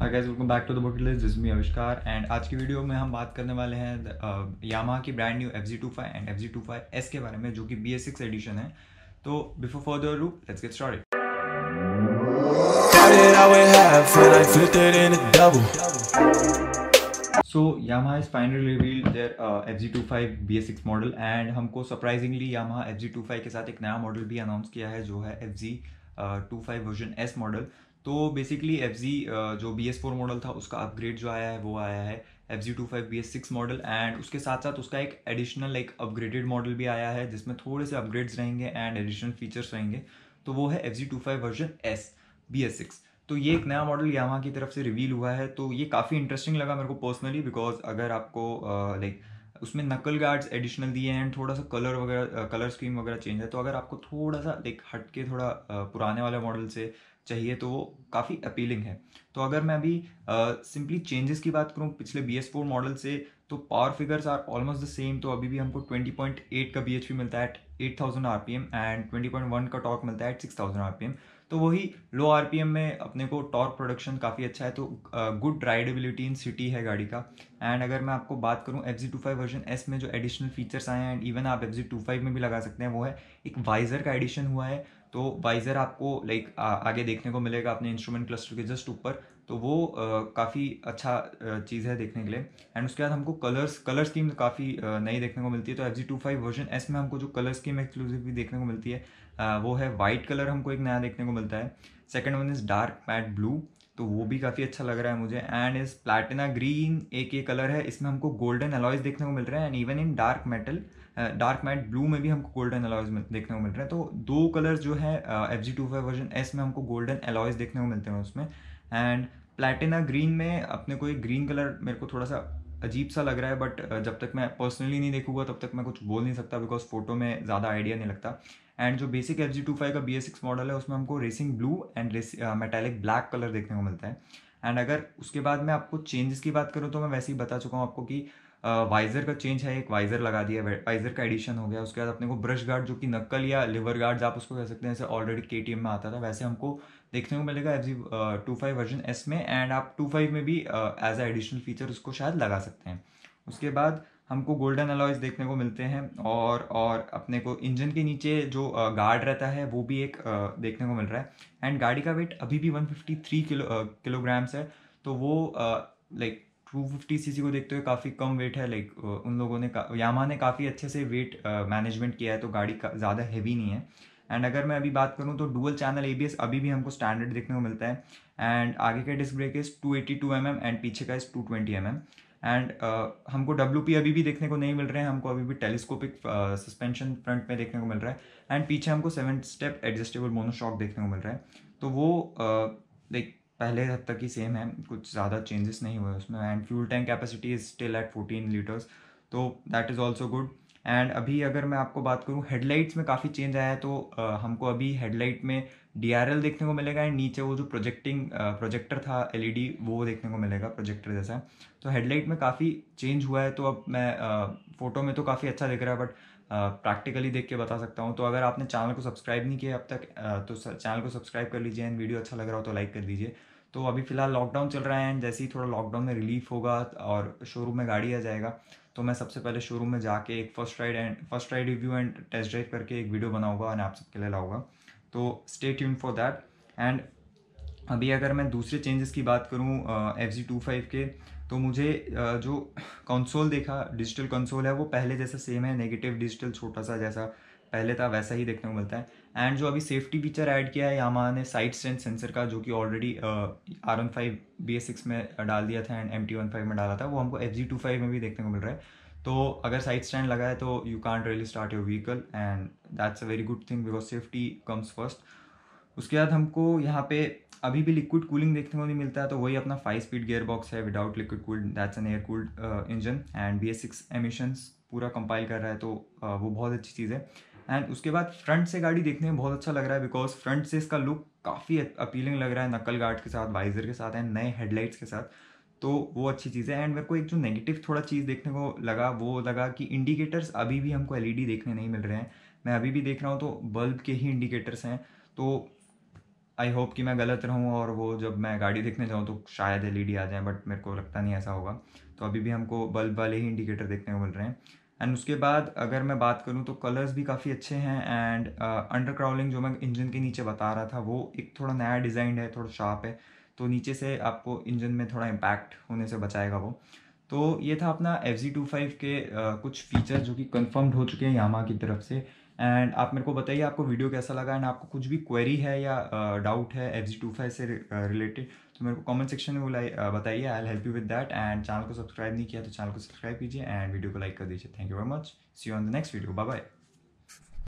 hi guys welcome back to the bucket list this me Avishkar and आज की video में हम बात करने वाले हैं यामा uh, की brand new F G two five and F G two five S के बारे में जो कि बी एस सिक्स एडिशन है तो बिफोर फर्दर रू let's get started so Yamaha is finally reveal their F G two five B S six model and हमको surprisingly Yamaha F G two five के साथ एक नया मॉडल भी announce किया है जो है F G two five version S model तो बेसिकली एफ जो बी एस फोर मॉडल था उसका अपग्रेड जो आया है वो आया है F G two five B S six model and उसके साथ साथ उसका एक एडिशनल एक अपग्रेडेड मॉडल भी आया है जिसमें थोड़े से अपग्रेड्स रहेंगे एंड एडिशनल फीचर्स रहेंगे तो वो है F G two five version S B S six तो ये एक नया मॉडल यामा की तरफ से रिवील हुआ है तो ये काफ़ी इंटरेस्टिंग लगा मेरे को पर्सनली बिकॉज अगर आपको लाइक uh, like, उसमें नकल गार्ड्स एडिशनल दिए हैं थोड़ा सा कलर वगैरह कलर स्कीम वगैरह चेंज है तो अगर आपको थोड़ा सा लाइक हटके थोड़ा पुराने वाले मॉडल से चाहिए तो वो काफ़ी अपीलिंग है तो अगर मैं अभी सिंपली चेंजेस की बात करूँ पिछले बी एस फोर मॉडल से तो power figures are almost the same तो अभी भी हमको 20.8 का बी मिलता है एट 8000 आरपीएम एंड 20.1 का टॉक मिलता है एट सिक्स आरपीएम तो वही लो आर में अपने को टॉर्क प्रोडक्शन काफ़ी अच्छा है तो गुड राइडेबिलिटी इन सिटी है गाड़ी का एंड अगर मैं आपको बात करूँ F G two five version S में जो एडिशनल फीचर्स आए हैं एंड इवन आप एफ जी टू फाइव में भी लगा सकते हैं वो है एक वाइजर का एडिशन हुआ है तो वाइजर आपको लाइक आगे देखने को मिलेगा अपने इंस्ट्रूमेंट क्लस्टर के जस्ट ऊपर तो वो काफ़ी अच्छा चीज़ है देखने के लिए एंड उसके बाद हमको कलर्स कलर स्कीम काफ़ी नई देखने को मिलती है तो F G two five version S में हमको जो कलर स्कीम एक्सक्लूसिवली देखने को मिलती है वो है वाइट कलर हमको एक नया देखने को मिलता है second one is dark matte blue तो वो भी काफ़ी अच्छा लग रहा है मुझे एंड इस प्लैटिना ग्रीन एक ये कलर है इसमें हमको गोल्डन अलॉयज देखने को मिल रहे हैं and even in dark metal dark matte blue में भी हमको गोल्डन अलॉयज देखने को मिल रहे हैं तो दो कलर जो है F G two five version S में हमको गोल्डन अलॉयज देखने को मिलते हैं उसमें एंड प्लैटिना ग्रीन में अपने को एक ग्रीन कलर मेरे को थोड़ा सा अजीब सा लग रहा है बट जब तक मैं पर्सनली नहीं देखूंगा तब तक मैं कुछ बोल नहीं सकता बिकॉज फोटो में ज़्यादा आइडिया नहीं लगता एंड जो basic F G two five का बी एस सिक्स मॉडल है उसमें हमको racing blue and metallic black colour देखने को मिलता है एंड अगर उसके बाद मैं आपको चेंजेस की बात करूँ तो मैं वैसे ही बता चुका हूँ आपको कि वाइज़र का चेंज है एक वाइज़र लगा दिया वाइज़र का एडिशन हो गया उसके बाद अपने को ब्रश गार्ड जो कि नक्कल या लिवर गार्ड आप उसको कह सकते हैं जैसे ऑलरेडी के में आता था वैसे हमको देखने को मिलेगा F G two five version S में एंड आप टू फाइव में भी एज अ एडिशनल फीचर उसको शायद लगा सकते हैं उसके बाद हमको गोल्डन अलॉयज देखने को मिलते हैं और और अपने को इंजन के नीचे जो गार्ड रहता है वो भी एक देखने को मिल रहा है एंड गाड़ी का वेट अभी भी 153 किलो किलोग्राम्स है तो वो लाइक टू फिफ्टी सी को देखते हुए काफ़ी कम वेट है लाइक उन लोगों ने यामा ने काफ़ी अच्छे से वेट मैनेजमेंट किया है तो गाड़ी का ज़्यादा हैवी नहीं है एंड अगर मैं अभी बात करूँ तो डुअल चैनल ए अभी भी हमको स्टैंडर्ड देखने को मिलता है एंड आगे का disc brake is two eighty two M M and पीछे का is two twenty M M and uh, हमको डब्ल्यू पी अभी भी देखने को नहीं मिल रहे हैं हमको अभी भी टेलीस्कोपिक सस्पेंशन फ्रंट में देखने को मिल रहा है एंड पीछे हमको सेवन स्टेप एडजस्टेबल मोनोशॉक देखने को मिल रहा है तो वो लाइक uh, पहले हद तक ही सेम है कुछ ज़्यादा चेंजेस नहीं हुए उसमें and fuel tank capacity is still at fourteen litres तो that is also good and अभी अगर मैं आपको बात करूँ हेडलाइट्स में काफ़ी चेंज आया है तो आ, हमको अभी हेडलाइट में डी देखने को मिलेगा एंड नीचे वो जो प्रोजेक्टिंग प्रोजेक्टर था एल e वो देखने को मिलेगा प्रोजेक्टर जैसा तो हेडलाइट में काफ़ी चेंज हुआ है तो अब मैं आ, फ़ोटो में तो काफ़ी अच्छा दिख रहा है बट प्रैक्टिकली देख के बता सकता हूँ तो अगर आपने चैनल को सब्सक्राइब नहीं किया अब तक तो चैनल को सब्सक्राइब कर लीजिए एंड वीडियो अच्छा लग रहा हो तो लाइक कर दीजिए तो अभी फ़िलहाल लॉकडाउन चल रहा है एंड जैसे ही थोड़ा लॉकडाउन में रिलीफ होगा और शोरूम में गाड़ी आ जाएगा तो मैं सबसे पहले शोरूम में जाके एक first ride and first ride review and test drive करके एक वीडियो बनाऊंगा और आप सबके लिए लाऊंगा तो stay tune for that and अभी अगर मैं दूसरे चेंजेस की बात करूँ एफ जी टू फाइव के तो मुझे uh, जो कंसोल देखा डिजिटल कंसोल है वो पहले जैसा सेम है नेगेटिव डिजिटल छोटा सा जैसा पहले था तो वैसा ही देखने को मिलता है एंड जो अभी सेफ्टी फीचर ऐड किया है यामा ने साइड स्ट्रेंथ सेंसर का जो कि already R N five B S six में uh, डाल दिया था and M T one five में डाला था वो हमको एफ जी टू फाइव में भी देखने को मिल रहा है तो अगर साइड स्टैंड लगा है तो you can't really start your vehicle and that's a very good thing because safety comes first उसके बाद हमको यहाँ पे अभी भी लिक्विड कूलिंग देखने को नहीं मिलता है तो वही अपना फाइव स्पीड गेयर बॉक्स है without liquid cooled that's an air cooled engine and B S six emissions पूरा कंपाइल कर रहा है तो uh, वो बहुत अच्छी चीज़ है एंड उसके बाद फ्रंट से गाड़ी देखने में बहुत अच्छा लग रहा है बिकॉज फ्रंट से इसका लुक काफ़ी अपीलिंग लग रहा है नकल गार्ड के साथ वाइजर के साथ एंड नए हेडलाइट्स के साथ तो वो अच्छी चीज़ है एंड मेरे को एक जो नेगेटिव थोड़ा चीज़ देखने को लगा वो लगा कि इंडिकेटर्स अभी भी हमको एलईडी देखने नहीं मिल रहे हैं मैं अभी भी देख रहा हूँ तो बल्ब के ही इंडिकेटर्स हैं तो आई होप कि मैं गलत रहूँ और वो जब मैं गाड़ी देखने जाऊँ तो शायद एल आ जाए बट मेरे को लगता नहीं ऐसा होगा तो अभी भी हमको बल्ब वाले ही इंडिकेटर देखने को मिल रहे हैं एंड उसके बाद अगर मैं बात करूँ तो कलर्स भी काफ़ी अच्छे हैं एंड अंडर क्राउलिंग जो मैं इंजन के नीचे बता रहा था वो एक थोड़ा नया डिज़ाइन है थोड़ा शार्प है तो नीचे से आपको इंजन में थोड़ा इम्पैक्ट होने से बचाएगा वो तो ये था अपना एफ जी टू फाइव के uh, कुछ फीचर्स जो कि कन्फर्म्ड हो चुके हैं यामा की तरफ से एंड आप मेरे को बताइए आपको वीडियो कैसा लगा एंड आपको कुछ भी क्वेरी है या डाउट uh, है एफ जी टू फाइव से रिलेटेड uh, तो मेरे को कमेंट सेक्शन में बुलाई uh, बताइए I help you with that and channel को सब्सक्राइब नहीं किया तो चैनल को सब्सक्राइब कीजिए एंड वीडियो को लाइक कर दीजिए thank you very much see on the next video bye bye